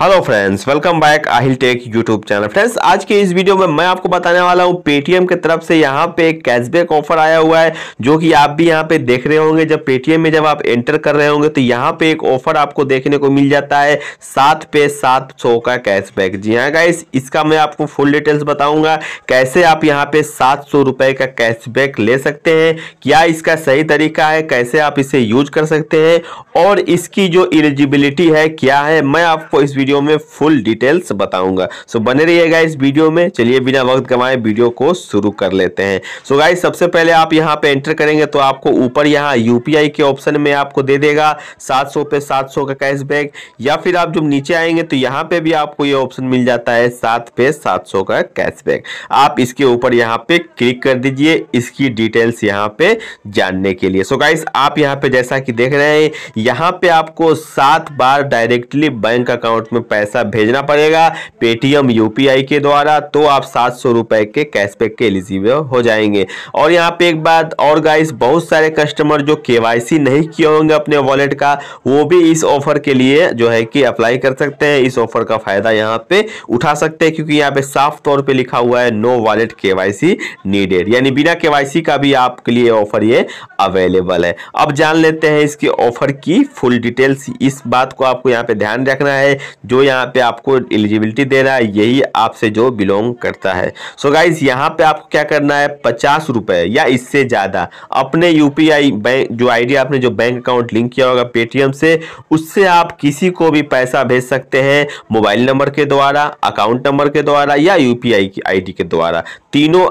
hello friends welcome back Aahil tech YouTube channel friends आज के इस वीडियो में मैं आपको बताने वाला हूं पेटीएम की तरफ से यहां पे एक कैशबैक ऑफर आया हुआ है जो कि आप भी यहां पे देख रहे होंगे जब पेटीएम में जब आप एंटर कर रहे होंगे तो यहां पे एक ऑफर आपको देखने को मिल जाता है सात पे सात सौ का कैशबैक जी हाँ गाइस इसका मैं आपको फुल डिटेल्स बताऊंगा कैसे आप यहाँ पे सात सौ रुपए का कैशबैक ले सकते हैं क्या इसका सही तरीका है कैसे आप इसे यूज कर सकते हैं और इसकी जो एलिजिबिलिटी है क्या है मैं आपको इस वीडियो में फुल डिटेल्स बताऊंगा सो बने रहिएगा इस वीडियो में चलिए बिना वक्त गंवाए वीडियो को शुरू कर लेते हैं सो गाइज सबसे पहले आप यहाँ पे एंटर करेंगे तो आपको ऊपर यहाँ यूपीआई के ऑप्शन में आपको दे देगा सात पे सात का कैशबैक या फिर आप जब नीचे आएंगे तो यहाँ पे भी आपको ये ऑप्शन मिल जाता है सात पे सात का कैशबैक आप इसके ऊपर यहाँ पे क्लिक कर दीजिए इसकी डिटेल्स यहाँ पे जानने के लिए सो so गाइस आप यहाँ पे जैसा कि देख रहे हैं यहाँ पे आपको सात बार डायरेक्टली बैंक अकाउंट में उसमें पैसा भेजना पड़ेगा पेटीएम यूपीआई के द्वारा तो आप सात सौ के कैशबैक के एलिजिबल हो जाएंगे और यहाँ पे एक बात और गाइस बहुत सारे कस्टमर जो के नहीं किए होंगे अपने वॉलेट का वो भी इस ऑफर के लिए जो है कि अप्लाई कर सकते हैं इस ऑफर का फायदा यहाँ पे उठा सकते हैं क्योंकि यहाँ पे साफ तौर पे लिखा हुआ है नो वॉलेट केवाईसी नीडेड यानी बिना केवाईसी का भी आपके लिए ऑफर ये अवेलेबल है अब जान लेते हैं इसके ऑफर की फुल डिटेल्स इस बात को आपको यहाँ पे ध्यान रखना है जो यहाँ पे आपको एलिजिबिलिटी दे रहा है यही आपसे जो बिलोंग करता है सो गाइज यहाँ पे आपको क्या करना है पचास रुपये या इससे ज़्यादा अपने यू बैंक जो आईडी आपने जो बैंक अकाउंट लिंक किया होगा पेटीएम से उससे आप किसी को भी पैसा भेज सकते हैं मोबाइल नंबर के द्वारा अकाउंट नंबर के द्वारा या यूपीआई की डी के द्वारा तीनों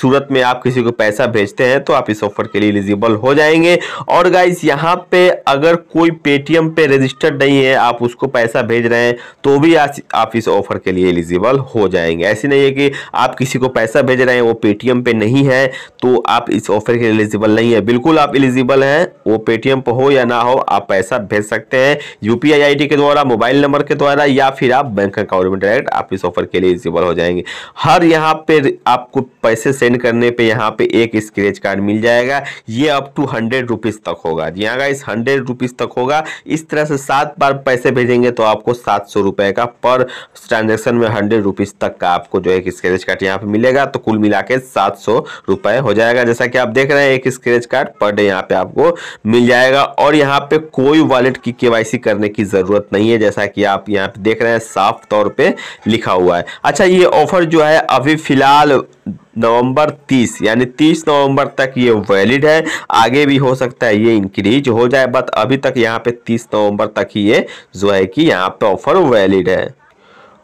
सूरत में आप किसी को पैसा भेजते हैं तो आप इस ऑफर के लिए एलिजिबल हो जाएंगे और गाइज यहाँ पे अगर कोई पेटीएम पे रजिस्टर्ड नहीं है आप उसको पैसा भेज रहे हैं तो भी आप इस ऑफर के लिए एलिजिबल हो जाएंगे ऐसे नहीं है कि आप किसी को पैसा भेज रहे हैं वो पेटीएम पे नहीं है तो आप इस ऑफर के एलिजिबल नहीं है बिल्कुल आप एलिजिबल हैं वो पेटीएम पर हो या ना हो आप पैसा भेज सकते हैं यूपीआई आईडी के द्वारा मोबाइल नंबर के द्वारा या फिर आप बैंक अकाउंट में डायरेक्ट आप इस ऑफर के लिए एलिजिबल हो जाएंगे हर यहाँ पर आपको पैसे सेंड करने पर यहाँ पर एक स्क्रेच कार्ड मिल जाएगा ये अप टू हंड्रेड रुपीज़ तक होगा जी हाँ इस हंड्रेड रुपीज़ तक होगा इस तरह से सात बार पैसे भेजेंगे तो आप आपको सात सौ रुपये का पर ट्रांजेक्शन में हंड्रेड रुपीज़ तक का आपको जो है स्क्रेच कार्ड यहाँ पे मिलेगा तो कुल मिला के सात सौ रुपये हो जाएगा जैसा कि आप देख रहे हैं एक स्क्रेच कार्ड पर डे यहाँ पे आपको मिल जाएगा और यहाँ पे कोई वॉलेट की के करने की ज़रूरत नहीं है जैसा कि आप यहाँ पे देख रहे हैं साफ तौर पर लिखा हुआ है अच्छा ये ऑफर जो है अभी फिलहाल नवंबर 30 यानी 30 नवंबर तक ये वैलिड है आगे भी हो सकता है ये इंक्रीज हो जाए बट अभी तक यहाँ पे 30 नवंबर तक ही ये जो है कि यहाँ पे ऑफर वैलिड है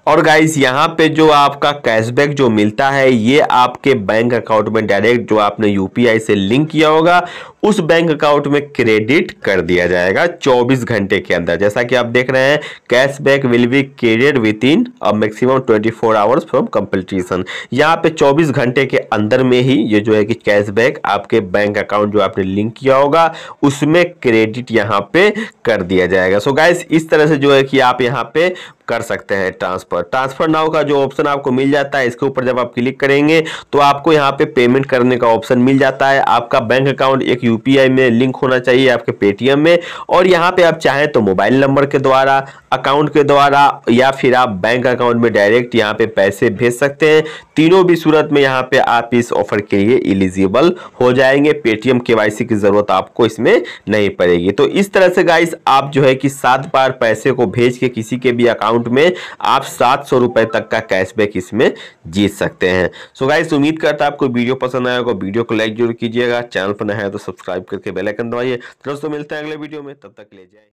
और गाइस यहाँ पे जो आपका कैशबैक जो मिलता है ये आपके बैंक अकाउंट में डायरेक्ट जो आपने यूपीआई से लिंक किया होगा उस बैंक अकाउंट में क्रेडिट कर दिया जाएगा 24 घंटे के अंदर जैसा कि आप देख रहे हैं cashback will be credit within a maximum 24 hours from competition यहाँ पे 24 घंटे के अंदर में ही ये जो है कि कैशबैक आपके बैंक अकाउंट जो आपने लिंक किया होगा उसमें क्रेडिट यहाँ पे कर दिया जाएगा सो so गाइस इस तरह से जो है कि आप यहाँ पे कर सकते हैं ट्रांसफ़र ट्रांसफ़र नाव का जो ऑप्शन आपको मिल जाता है इसके ऊपर जब आप क्लिक करेंगे तो आपको यहाँ पे पेमेंट करने का ऑप्शन मिल जाता है आपका बैंक अकाउंट एक यूपीआई में लिंक होना चाहिए आपके पेटीएम में और यहाँ पे आप चाहें तो मोबाइल नंबर के द्वारा अकाउंट के द्वारा या फिर आप बैंक अकाउंट में डायरेक्ट यहाँ पे पैसे भेज सकते हैं तीनों भी सूरत में यहाँ पे आप इस ऑफर के लिए एलिजिबल हो जाएंगे पेटीएम केवाईसी की जरूरत आपको इसमें नहीं पड़ेगी तो इस तरह से गाइस आप जो है कि सात बार पैसे को भेज के किसी के भी अकाउंट अमाउंट में आप सात सौ रुपए तक का कैशबैक इसमें जीत सकते हैं सो so गाइस उम्मीद करता आपको वीडियो पसंद आया होगा वीडियो को लाइक जरूर कीजिएगा चैनल पर नया है तो सब्सक्राइब करके बेलाइकन दबाइए दोस्तों मिलते हैं अगले वीडियो में तब तक ले जाए